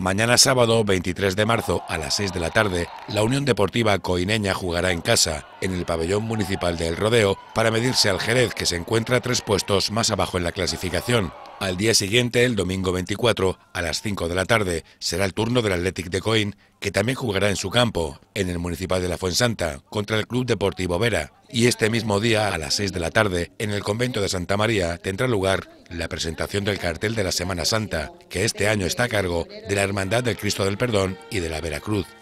Mañana sábado 23 de marzo a las 6 de la tarde, la Unión Deportiva Coineña jugará en casa, en el pabellón municipal del Rodeo, para medirse al Jerez que se encuentra tres puestos más abajo en la clasificación. Al día siguiente, el domingo 24, a las 5 de la tarde, será el turno del Athletic de Coin, que también jugará en su campo, en el municipal de La Fuensanta, contra el Club Deportivo Vera. Y este mismo día, a las 6 de la tarde, en el convento de Santa María, tendrá lugar la presentación del cartel de la Semana Santa, que este año está a cargo de la Hermandad del Cristo del Perdón y de la Veracruz.